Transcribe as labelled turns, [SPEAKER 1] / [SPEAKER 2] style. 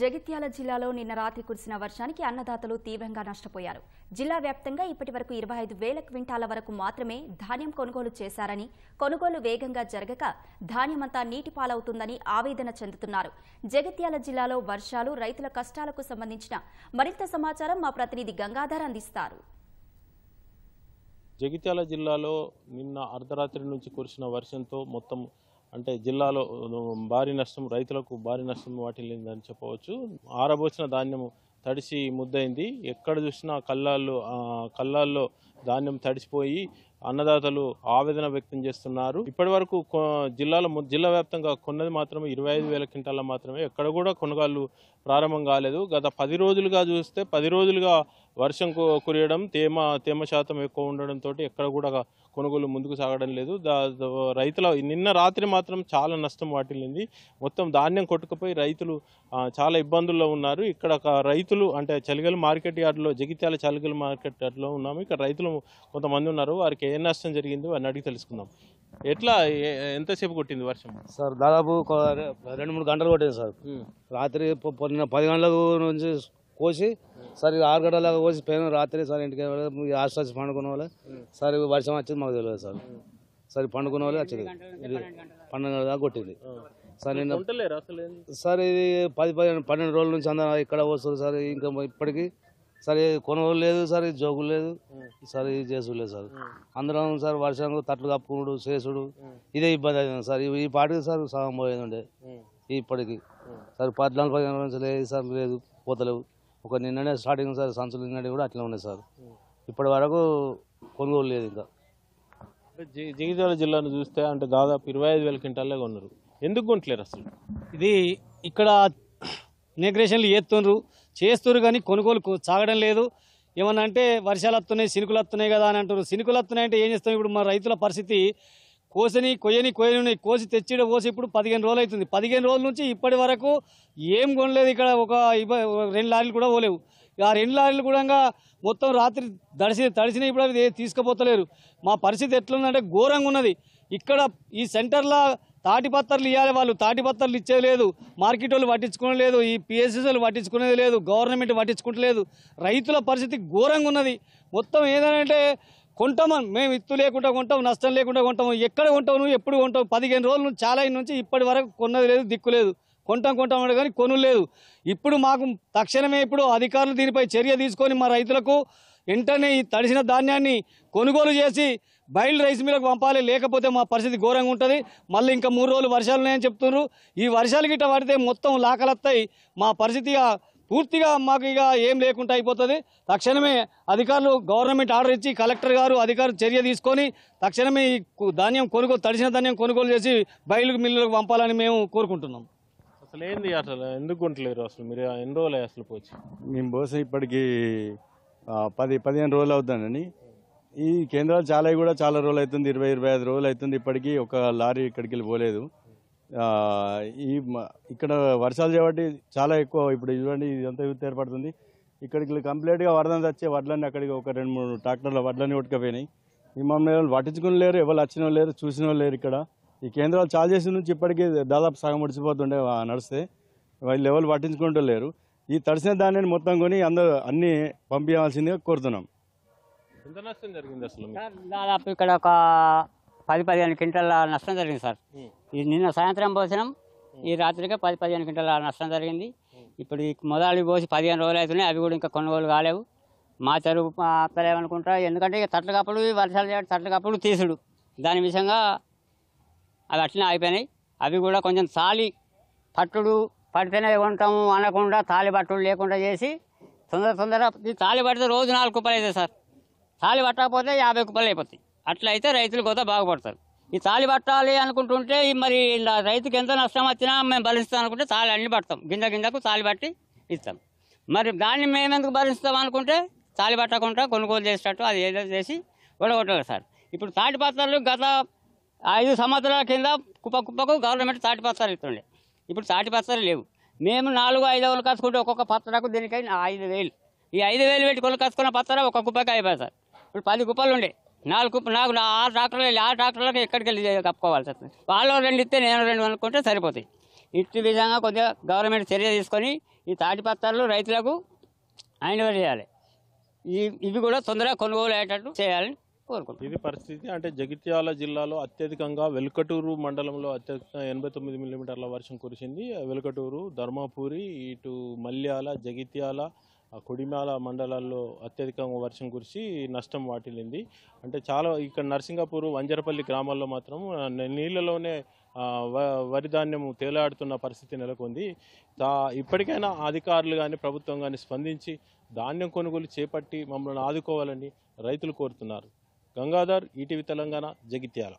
[SPEAKER 1] జగిత్యాల జిల్లాలో నిన్న రాత్రి కురిసిన వర్షానికి అన్నదాతలు తీవ్రంగా నష్టపోయారు జిల్లా వ్యాప్తంగా ఇప్పటి వరకు ఇరవై ఐదు వేల క్వింటాల వరకు మాత్రమే ధాన్యం కొనుగోలు చేశారని కొనుగోలు వేగంగా జరగక ధాన్యమంతా నీటి పాలవుతుందని ఆవేదన చెందుతున్నారు జగిత్యాల జిల్లాలో వర్షాలు రైతుల కష్టాలకు సంబంధించిన మరింత సమాచారం మా ప్రతినిధి గంగాధర్ అందిస్తారు
[SPEAKER 2] జగిత్యాల జిల్లాలో నిన్న అర్ధరాత్రి నుంచి కురిసిన వర్షంతో మొత్తం అంటే జిల్లాలో భారీ నష్టం రైతులకు భారీ నష్టం వాటిల్లిందని చెప్పవచ్చు ఆరబోసిన ధాన్యము తడిసి ముద్దయింది ఎక్కడ చూసినా కళ్ళాల్లో కళ్ళాల్లో ధాన్యం తడిసిపోయి అన్నదాతలు ఆవేదన వ్యక్తం చేస్తున్నారు ఇప్పటి వరకు జిల్లాలో జిల్లా వ్యాప్తంగా కొన్నది మాత్రమే ఇరవై ఐదు వేల క్వింటాల మాత్రమే ఎక్కడ కూడా కొనుగోలు ప్రారంభం కాలేదు గత పది రోజులుగా చూస్తే పది రోజులుగా వర్షం కురియడం తేమ తేమ శాతం ఎక్కువ ఉండడంతో ఎక్కడ కూడా కొనుగోలు ముందుకు సాగడం లేదు రైతుల నిన్న రాత్రి మాత్రం చాలా నష్టం వాటిల్లింది మొత్తం ధాన్యం కొట్టుకుపోయి రైతులు చాలా ఇబ్బందుల్లో ఉన్నారు ఇక్కడ రైతులు అంటే చలిగలు మార్కెట్ యార్డ్లో జగిత్యాల చలిగలు మార్కెట్ యార్డ్లో ఉన్నాము ఇక్కడ రైతులు కొంతమంది ఉన్నారు వారికి ఏ నష్టం జరిగిందో అని అడిగి తెలుసుకుందాం ఎట్లా ఎంతసేపు కొట్టింది వర్షం సార్ దాదాపు రెండు మూడు గంటలు కొట్టింది సార్ రాత్రి
[SPEAKER 1] పొద్దున పది గంటలకు నుంచి కోసి సరే ఆరు గంటలాగా కోసి పోయిన రాత్రి సార్ ఇంటికి హాస్టల్స్ పండుకునే వాళ్ళు సరే వర్షం వచ్చింది మాకు తెలియదు సార్ సరే పండుకునే వాళ్ళు వచ్చింది పన్నెండు దాకా కొట్టింది సార్
[SPEAKER 2] నిన్న
[SPEAKER 1] సార్ ఇది పది పది పన్నెండు రోజుల నుంచి అందరూ ఇక్కడ వస్తుంది సార్ ఇంకా ఇప్పటికీ సరే కొనుగోలు లేదు సార్ జోకులు లేదు సార్ ఇది చేసుడు లేదు సార్ అందరం సార్ వర్షం తట్లు కప్పుకుడు చేసుడు ఇదే ఇబ్బంది అయింది సార్ ఈ పాటికి సార్ సగం పోయేది ఉండే ఇప్పటికి సార్ పద్నాలుగు పదిహేను నుంచి లేదు సార్ లేదు పోతలేవు ఒక నిన్ననే స్టార్టింగ్ సార్ సంచులు నిన్నటి కూడా అట్లా ఉన్నాయి సార్
[SPEAKER 2] ఇప్పటి వరకు కొనుగోలు లేదు ఇంకా జగిత్యాల జిల్లాను చూస్తే అంటే దాదాపు ఇరవై ఐదు వేల క్వింటాలే కొన్నారు ఎందుకు కొనట్లేరు అసలు ఇది ఇక్కడ
[SPEAKER 1] ఇన్విగ్రేషన్లు చేస్తుండ్రు చేస్తున్నారు కానీ కొనుగోలు సాగడం లేదు ఏమన్నా అంటే వర్షాలు వస్తున్నాయి సినుకులు వస్తున్నాయి కదా అని అంటారు సినుకులు వస్తున్నాయి అంటే ఏం చేస్తాం ఇప్పుడు మా రైతుల పరిస్థితి కోసని కొయ్యని కొయ్యని కోసి తెచ్చిడ పోసి ఇప్పుడు పదిహేను రోజులు అవుతుంది పదిహేను రోజుల నుంచి ఇప్పటి వరకు ఏం కొనలేదు ఇక్కడ ఒక రెండు లారీలు కూడా పోలేవు ఆ రెండు లారీలు కూడా మొత్తం రాత్రి దడిసి తడిసినా ఇప్పుడు అవి తీసుకుపోతలేరు మా పరిస్థితి ఎట్లుందంటే ఘోరంగా ఉన్నది ఇక్కడ ఈ సెంటర్లో తాటిపత్రలు ఇవ్వాలి వాళ్ళు తాటిపత్రలు ఇచ్చేది లేదు మార్కెట్ వాళ్ళు పట్టించుకునే లేదు ఈ పిఎస్ఎస్ఎల్ పట్టించుకునేది లేదు గవర్నమెంట్ పట్టించుకుంటలేదు రైతుల పరిస్థితి ఘోరంగా ఉన్నది మొత్తం ఏదంటే కొంటాం మేము ఇత్తు లేకుండా కొంటాం నష్టం లేకుండా కొంటాము ఎక్కడ కొంటావు నువ్వు ఎప్పుడు కొంటావు పదిహేను రోజులు చాలా నుంచి ఇప్పటి వరకు కొన్నది లేదు దిక్కు లేదు కొంటాం కొంటాం అంటే కానీ కొను లేదు ఇప్పుడు మాకు తక్షణమే ఇప్పుడు అధికారులు దీనిపై చర్య తీసుకొని మా రైతులకు వెంటనే ఈ తడిసిన ధాన్యాన్ని కొనుగోలు చేసి బయలు రైస్ మిల్లకు పంపాలి లేకపోతే మా పరిస్థితి ఘోరంగా ఉంటుంది మళ్ళీ ఇంకా మూడు రోజులు వర్షాలు ఉన్నాయని చెప్తున్నారు ఈ వర్షాలు గిట్ట పడితే మొత్తం లాకలత్తాయి మా పరిస్థితిగా పూర్తిగా మాకు ఇక ఏం లేకుండా అయిపోతుంది తక్షణమే అధికారులు గవర్నమెంట్ ఆర్డర్ ఇచ్చి కలెక్టర్ గారు అధికారులు చర్య తీసుకొని తక్షణమే ఈ ధాన్యం కొనుగోలు తడిసిన ధాన్యం కొనుగోలు
[SPEAKER 2] చేసి బయలు మిల్లులకు పంపాలని మేము కోరుకుంటున్నాం అసలు ఏంది అసలు ఎందుకు కొంటలేరు అసలు మీరు ఎన్ని రోజులు అసలు పోవచ్చు మేము బహుశా ఇప్పటికీ పది పదిహేను రోజులు అవుతుందని ఈ కేంద్రాలు చాలా కూడా చాలా రోజులు అవుతుంది ఇరవై ఇరవై ఐదు రోజులు అవుతుంది ఇప్పటికీ ఒక లారీ ఇక్కడికి వెళ్ళి పోలేదు ఈ ఇక్కడ వర్షాలు చేపట్టి చాలా ఎక్కువ ఇప్పుడు చూడండి ఇదంతా యూత్ ఏర్పడుతుంది ఇక్కడికి కంప్లీట్గా వరద వచ్చే వడ్లన్నీ అక్కడికి ఒక రెండు మూడు ట్రాక్టర్ల వడ్లన్నీ ఉడకపోయినాయి ఈ మమ్మల్ని పట్టించుకుని లేరు ఎవరు వచ్చిన లేరు చూసిన లేరు ఇక్కడ ఈ కేంద్రాలు చాలా చేసిన నుంచి ఇప్పటికీ దాదాపు సగం ముడిచిపోతుండే నడిస్తే వాళ్ళు ఎవరు పట్టించుకుంటూ లేరు ఈ తడిసిన దాన్ని మొత్తం కొని అందరూ అన్నీ పంపించాల్సిందిగా కోరుతున్నాం
[SPEAKER 3] ఎంత నష్టం జరిగింది అసలు దాదాపు ఇక్కడ ఒక పది పదిహేను క్వింటల్ నష్టం జరిగింది సార్ ఈ నిన్న సాయంత్రం భోజనం ఈ రాత్రికే పది పదిహేను గంటల నష్టం జరిగింది ఇప్పుడు ఈ మొదలు పోసి పదిహేను రోజులు అవుతున్నాయి అవి కూడా ఇంకా కొనుగోలు కాలేవు మా చెరువు అత్తలేమనుకుంటా ఎందుకంటే ఇక తట్లు కప్పుడు వర్షాలు చేయడం కప్పుడు తీసుడు దాని విషయంగా అవి అట్లనే అయిపోయినాయి అవి కూడా కొంచెం తాళి పట్టుడు పడితేనే ఉంటాము అనకుండా తాళి పట్టుడు లేకుండా చేసి తొందర తొందర తాళి పడితే రోజు నాలుగు కుప్పలు అవుతాయి సార్ తాళి పట్టకపోతే యాభై కుప్పలు అయిపోతాయి అట్లయితే రైతులు కొత్త బాగుపడతారు ఈ తాళి పట్టాలి అనుకుంటుంటే మరి రైతుకి ఎంత నష్టం వచ్చినా మేము భరిస్తాం అనుకుంటే తాళి అన్ని పడతాం గింజ గింజకు తాళి పట్టి ఇస్తాం మరి దాన్ని మేము ఎందుకు భరిస్తాం అనుకుంటే తాళి పట్టకుండా కొనుగోలు చేసేటట్టు అది ఏదో చేసి ఒడగొట్టారు సార్ ఇప్పుడు తాటి పత్రాలు గత ఐదు సంవత్సరాల కింద కుప్ప కుప్పకు గవర్నమెంట్ తాటి పత్రాలు ఇస్తుండే ఇప్పుడు తాటి పత్రాలు లేవు మేము నాలుగు ఐదు వందలు కసుకుంటే ఒక్కొక్క పత్రకు దీనికైనా ఐదు వేలు ఈ ఐదు వేలు పెట్టి కాసుకున్న పత్ర ఒక కుప్పకి అయిపోయింది సార్ ఇప్పుడు పది కుప్పలు ఉండే నాలుగు నాకు ఆరు ఆ ట్రాక్టర్లు ఆ డాక్టర్లకు ఎక్కడికి వెళ్ళి కప్పుకోవాల్సి వస్తుంది వాళ్ళు రెండు ఇస్తే నేను రెండు అనుకుంటే సరిపోతాయి ఇట్టి విధంగా కొద్దిగా గవర్నమెంట్ చర్య తీసుకొని ఈ తాటి రైతులకు ఆయన చేయాలి ఇవి కూడా తొందరగా కొనుగోలు అయ్యేటట్టు చేయాలని
[SPEAKER 2] కోరుకుంటున్నాం ఇది పరిస్థితి అంటే జగిత్యాల జిల్లాలో అత్యధికంగా వెలుకటూరు మండలంలో అత్యధికంగా ఎనభై తొమ్మిది మిల్లీమీటర్ల వర్షం కురిసింది వెలుకటూరు ధర్మాపూరి ఇటు మల్యాల జగిత్యాల కొడిమాల మండలాల్లో అత్యధికంగా వర్షం కురిసి నష్టం వాటిల్లింది అంటే చాలా ఇక్కడ నరసింగాపూర్ వంజరపల్లి గ్రామాల్లో మాత్రం నీళ్ళలోనే వరి ధాన్యం తేలాడుతున్న పరిస్థితి నెలకొంది దా ఇప్పటికైనా అధికారులు కానీ ప్రభుత్వం కానీ స్పందించి ధాన్యం కొనుగోలు చేపట్టి మమ్మల్ని ఆదుకోవాలని రైతులు కోరుతున్నారు గంగాధర్ ఈటీవీ తెలంగాణ జగిత్యాల